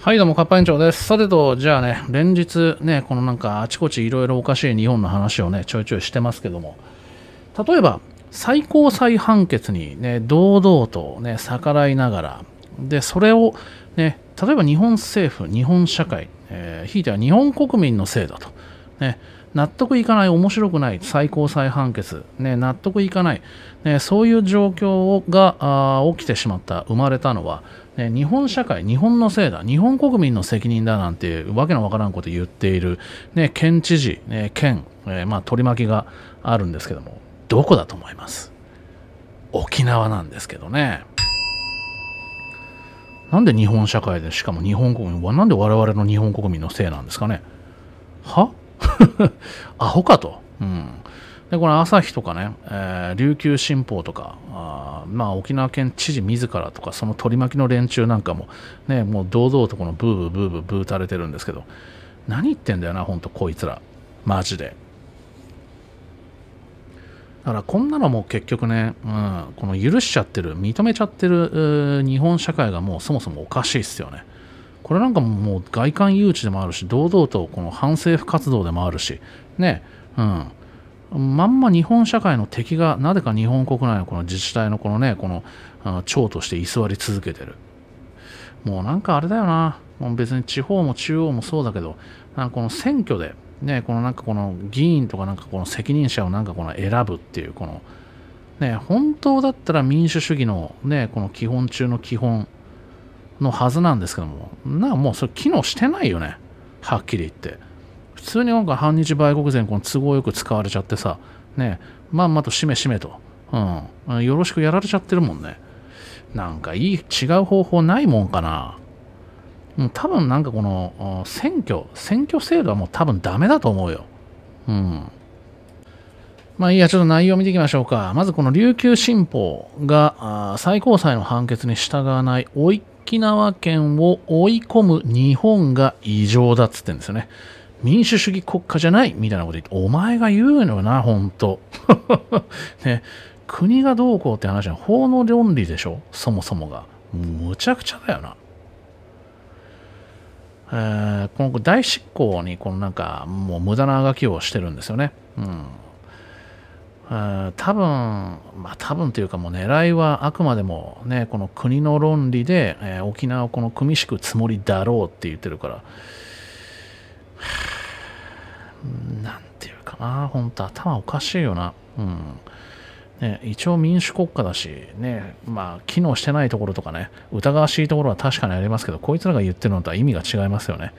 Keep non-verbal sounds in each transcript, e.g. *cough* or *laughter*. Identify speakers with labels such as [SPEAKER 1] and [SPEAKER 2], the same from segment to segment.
[SPEAKER 1] はいどうも、カッパ園長です。さてと、じゃあね、連日ね、このなんかあちこちいろいろおかしい日本の話をね、ちょいちょいしてますけども、例えば、最高裁判決にね、堂々とね、逆らいながら、で、それをね、例えば日本政府、日本社会、えー、ひいては日本国民のせいだと、ね、納得いかない、面白くない、最高裁判決、ね、納得いかない、ね、そういう状況が起きてしまった、生まれたのは、ね、日本社会、日本のせいだ、日本国民の責任だなんてわけのわからんこと言っている、ね、県知事、ね、県、えー、まあ、取り巻きがあるんですけども、どこだと思います沖縄なんですけどね。なんで日本社会で、しかも日本国民は、なんで我々の日本国民のせいなんですかねは *laughs* アホかと。うんでこの朝日とかね、えー、琉球新報とかあ、まあ、沖縄県知事自らとかその取り巻きの連中なんかも,、ね、もう堂々とこのブーブーブーブーブー垂れてるんですけど何言ってんだよな本当こいつらマジでだからこんなのも結局ね、うん、この許しちゃってる認めちゃってる日本社会がもうそもそもおかしいっすよね。これなんかもう外観誘致でもあるし、堂々とこの反政府活動でもあるし、ね、うん。まんま日本社会の敵が、なぜか日本国内のこの自治体のこのね、この、長として居座り続けてる。もうなんかあれだよな。もう別に地方も中央もそうだけど、なんかこの選挙で、ね、このなんかこの議員とかなんかこの責任者をなんかこの選ぶっていう、この、ね、本当だったら民主主義のね、この基本中の基本のはずなんですけども、なもうそれ機能してないよね。はっきり言って。普通になんか反日売国前この都合よく使われちゃってさ、ね、まんまとしめしめと、うん、よろしくやられちゃってるもんね。なんかいい、違う方法ないもんかな。多分なんかこの選挙、選挙制度はもう多分ダメだと思うよ。うん。まあいいや、ちょっと内容見ていきましょうか。まずこの琉球新報が最高裁の判決に従わないおいっ沖縄県を追い込む日本が異常だっつってんですよね。民主主義国家じゃないみたいなこと言って、お前が言うのよな、ほんと。*laughs* ね、国がどうこうって話は法の論理でしょ、そもそもが。むちゃくちゃだよな。えー、この大執行に、このなんか、もう無駄なあがきをしてるんですよね。うん。多分、まあ、多分というかもう狙いはあくまでも、ね、この国の論理で、えー、沖縄をこの組みしくつもりだろうって言ってるから、*sighs* なんていうかな、本当頭おかしいよな。うんね、一応民主国家だし、ね、まあ、機能してないところとかね、疑わしいところは確かにありますけど、こいつらが言ってるのとは意味が違いますよね。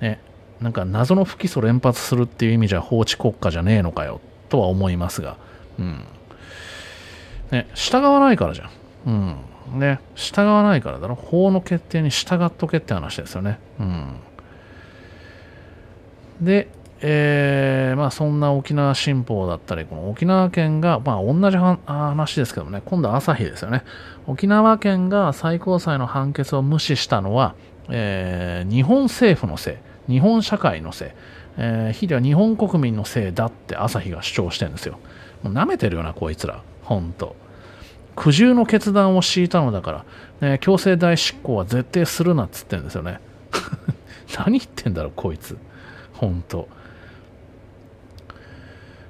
[SPEAKER 1] ね、なんか謎の不起訴連発するっていう意味じゃ法治国家じゃねえのかよとは思いますが、うん。ね、従わないからじゃん。うん。ね、従わないからだろ。法の決定に従っとけって話ですよね。うん。で、えー、まあそんな沖縄新報だったり、この沖縄県が、まあ同じ話ですけどね、今度朝日ですよね。沖縄県が最高裁の判決を無視したのは、えー、日本政府のせい。日本社会のせい、えー、ひは日本国民のせいだって朝日が主張してるんですよ。もう舐めてるよな、こいつら。ほんと。苦渋の決断を敷いたのだから、ね、強制代執行は絶対するなっつってんですよね。*laughs* 何言ってんだろ、こいつ。ほんと。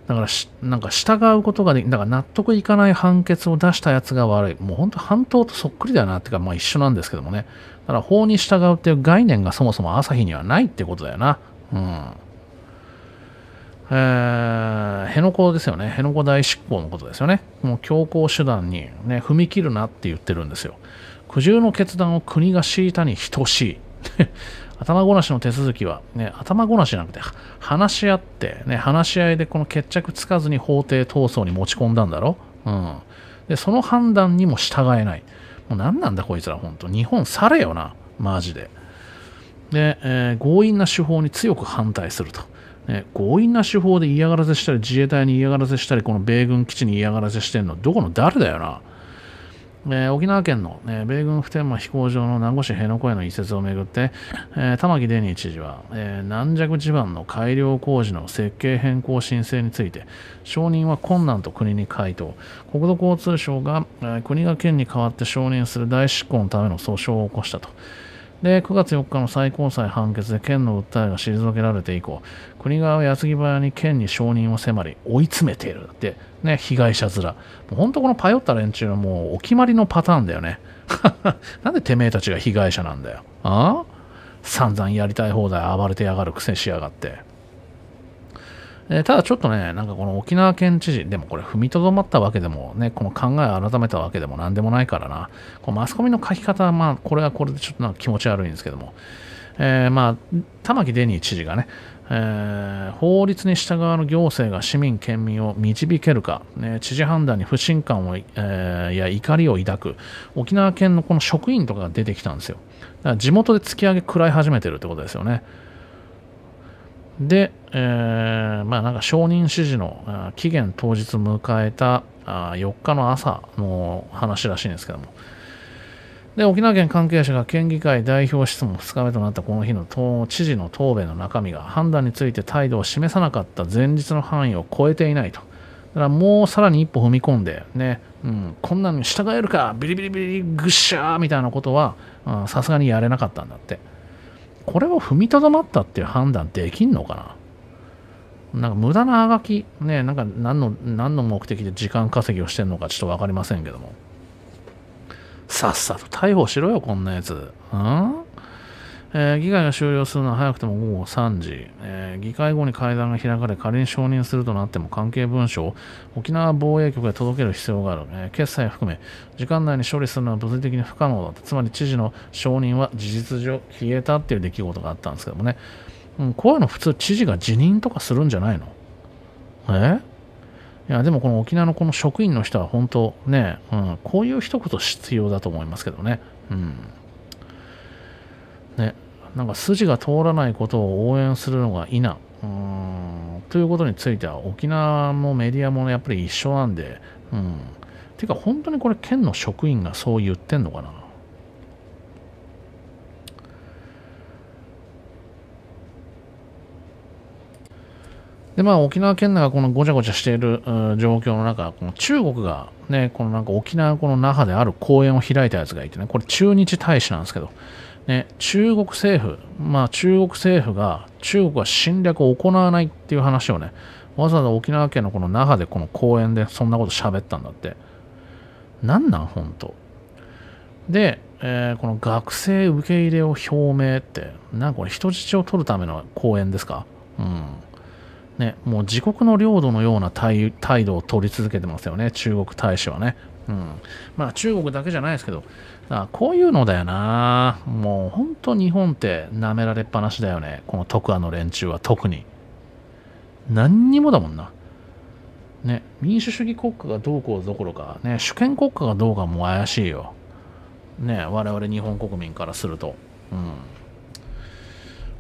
[SPEAKER 1] だからなんか従うことができ、だから納得いかない判決を出したやつが悪い。もう本当半島とそっくりだよなっていうか、まあ一緒なんですけどもね。だから法に従うっていう概念がそもそも朝日にはないってことだよな。うん。えー、辺野古ですよね。辺野古大執行のことですよね。もう強硬手段にね、踏み切るなって言ってるんですよ。苦渋の決断を国が敷いたに等しい。*laughs* 頭ごなしの手続きは、ね、頭ごなしなくて、話し合って、ね、話し合いでこの決着つかずに法廷闘争に持ち込んだんだろうん。で、その判断にも従えない。もう何なんだこいつら、本当日本されよな、マジで。で、えー、強引な手法に強く反対すると。ね、強引な手法で嫌がらせしたり、自衛隊に嫌がらせしたり、この米軍基地に嫌がらせしてるの、どこの誰だよな。えー、沖縄県の、えー、米軍普天間飛行場の南護市辺野古への移設をめぐって、えー、玉城デニー知事は、え軟弱地盤の改良工事の設計変更申請について承認は困難と国に回答国土交通省が、え国が県に代わって承認する大執行のための訴訟を起こしたと。で、9月4日の最高裁判決で県の訴えが退けられて以降、国側は矢継ぎ早に県に承認を迫り、追い詰めている。って、ね、被害者面。もう本当このパヨった連中はもうお決まりのパターンだよね。*laughs* なんでてめえたちが被害者なんだよ。ああ散々やりたい放題暴れてやがるくせにしやがって。えー、ただちょっとね、なんかこの沖縄県知事、でもこれ踏みとどまったわけでもね、この考えを改めたわけでも何でもないからな、こうマスコミの書き方は、まあ、これはこれでちょっとなんか気持ち悪いんですけども、えー、まあ、玉城デニー知事がね、えー、法律に従わぬ行政が市民、県民を導けるか、ね、知事判断に不信感を、えー、や怒りを抱く、沖縄県のこの職員とかが出てきたんですよ。だから地元で突き上げ食らい始めてるってことですよね。で、えー、まあなんか承認指示の期限当日迎えた4日の朝の話らしいんですけども。で、沖縄県関係者が県議会代表質問2日目となったこの日の知事の答弁の中身が判断について態度を示さなかった前日の範囲を超えていないと。だからもうさらに一歩踏み込んで、ね、うん、こんなのに従えるか、ビリビリビリ、ぐっしゃーみたいなことは、さすがにやれなかったんだって。これを踏みとどまったっていう判断できんのかななんか無駄なあがき、ね、なんか何の何の目的で時間稼ぎをしてるのかちょっと分かりませんけども。さっさと逮捕しろよ、こんなやつ。うんえー、議会が終了するのは早くても午後3時、えー、議会後に会談が開かれ仮に承認するとなっても関係文書を沖縄防衛局へ届ける必要がある、えー、決裁含め時間内に処理するのは物理的に不可能だったつまり知事の承認は事実上消えたっていう出来事があったんですけどもね、うん、こういうの普通知事が辞任とかするんじゃないのえいやでもこの沖縄のこの職員の人は本当ね、うん、こういう一言必要だと思いますけどね。うんねなんか筋が通らないことを応援するのが否。うんということについては沖縄もメディアも、ね、やっぱり一緒なんで、うん、てか本当にこれ県の職員がそう言ってんのかなでまあ、沖縄県内がこのごちゃごちゃしている状況の中、この中国が、ね、このなんか沖縄この那覇である公園を開いたやつがいてね、これ中日大使なんですけど、ね、中国政府、まあ中国政府が、中国は侵略を行わないっていう話をね、わざわざ沖縄県のこの那覇でこの公園でそんなこと喋ったんだって。なんなん、本当で、えー、この学生受け入れを表明って、なんかこれ人質を取るための公園ですかうん。ね、もう自国の領土のような態度を取り続けてますよね、中国大使はね。うん、まあ中国だけじゃないですけど、あこういうのだよな。もう本当日本って舐められっぱなしだよね。この徳安の連中は特に。何にもだもんな。ね、民主主義国家がどうこうどころか、ね、主権国家がどうかも怪しいよ。ね、我々日本国民からすると。うん。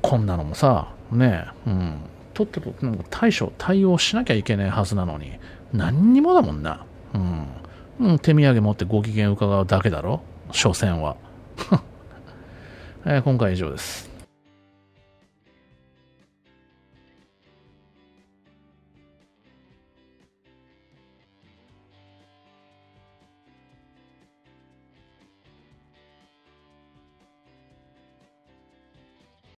[SPEAKER 1] こんなのもさ、ね、うん。とっとと対処、対応しなきゃいけないはずなのに、何にもだもんな。うん。うん、手土産持ってご機嫌伺うだけだろ所詮は、*laughs* えー、今回以上です